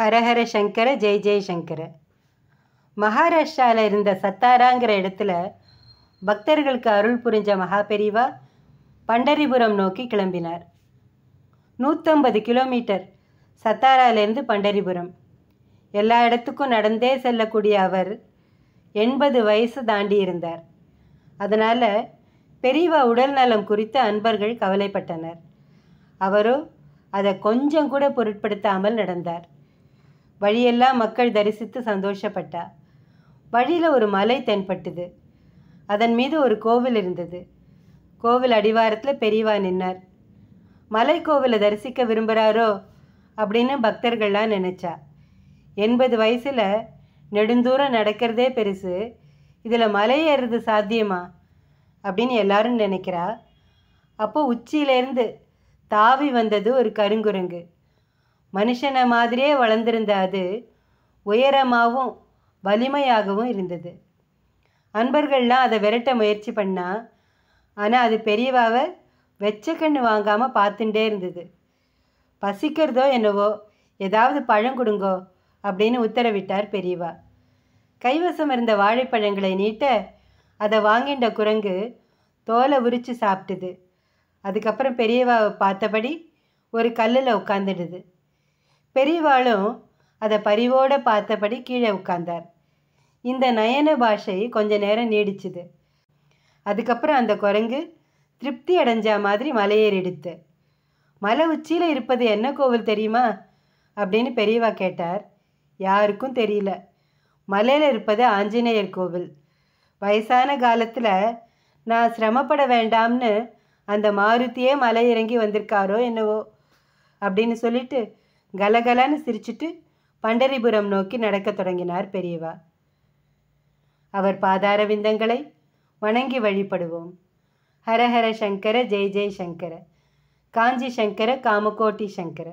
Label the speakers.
Speaker 1: ஹரஹர சங்கர ஜெய் ஜெய் சங்கர மகாராஷ்டிராவில் இருந்த சத்தாராங்கிற இடத்துல பக்தர்களுக்கு அருள் புரிஞ்ச மகாபெரிவா பண்டரிபுரம் நோக்கி கிளம்பினார் நூற்றம்பது கிலோமீட்டர் சத்தாராலேருந்து பண்டரிபுரம் எல்லா இடத்துக்கும் நடந்தே செல்லக்கூடிய அவர் எண்பது வயசு தாண்டி இருந்தார் அதனால் பெரியவா உடல் நலம் குறித்து அன்பர்கள் கவலைப்பட்டனர் அவரோ அதை கொஞ்சம் கூட பொருட்படுத்தாமல் நடந்தார் வழியெல்லாம் மக்கள் தரிசித்து சந்தோஷப்பட்டா வழியில் ஒரு மலை தென்பட்டது அதன் மீது ஒரு கோவில் இருந்தது கோவில் அடிவாரத்தில் பெரியவா நின்னார் மலை கோவிலை தரிசிக்க விரும்புகிறாரோ அப்படின்னு பக்தர்கள்லாம் நினச்சா எண்பது வயசில் நெடுந்தூரம் நடக்கிறதே பெருசு இதில் மலை ஏறுறது சாத்தியமா அப்படின்னு எல்லாரும் நினைக்கிறா அப்போ உச்சியிலேருந்து தாவி வந்தது ஒரு கருங்குரங்கு மனுஷனை மாதிரியே வளர்ந்திருந்த அது உயரமாகவும் வலிமையாகவும் இருந்தது அன்பர்கள்லாம் அதை விரட்ட முயற்சி பண்ணால் ஆனால் அது பெரியவாவை வெச்ச கண்ணு வாங்காமல் பார்த்துட்டே இருந்தது பசிக்கிறதோ என்னவோ ஏதாவது பழம் கொடுங்கோ அப்படின்னு உத்தரவிட்டார் பெரியவா கைவசம் இருந்த வாழைப்பழங்களை நீட்ட அதை வாங்கின்ற குரங்கு தோலை உரித்து சாப்பிட்டுது அதுக்கப்புறம் பெரியவாவை பார்த்தபடி ஒரு கல்லில் உட்காந்துடுது பெரியவாளும் அதை பரிவோடு பார்த்தபடி கீழே உட்கார்ந்தார் இந்த நயன பாஷை கொஞ்ச நேரம் நீடிச்சுது அதுக்கப்புறம் அந்த குரங்கு திருப்தி அடைஞ்ச மாதிரி மலையேறிடுத்து மலை உச்சியில் இருப்பது என்ன கோவில் தெரியுமா அப்படின்னு பெரியவா கேட்டார் யாருக்கும் தெரியல மலையில் இருப்பது ஆஞ்சநேயர் கோவில் வயசான காலத்தில் நான் சிரமப்பட வேண்டாம்னு அந்த மாருத்தியே மலை இறங்கி வந்திருக்காரோ என்னவோ அப்படின்னு சொல்லிட்டு கலகலன்னு சிரிச்சிட்டு பண்டரிபுரம் நோக்கி நடக்கத் தொடங்கினார் பெரியவா அவர் பாதார விந்தங்களை வணங்கி வழிபடுவோம் ஹரஹர சங்கர ஜெய் ஜெய் சங்கர காஞ்சி சங்கர காமகோட்டி சங்கர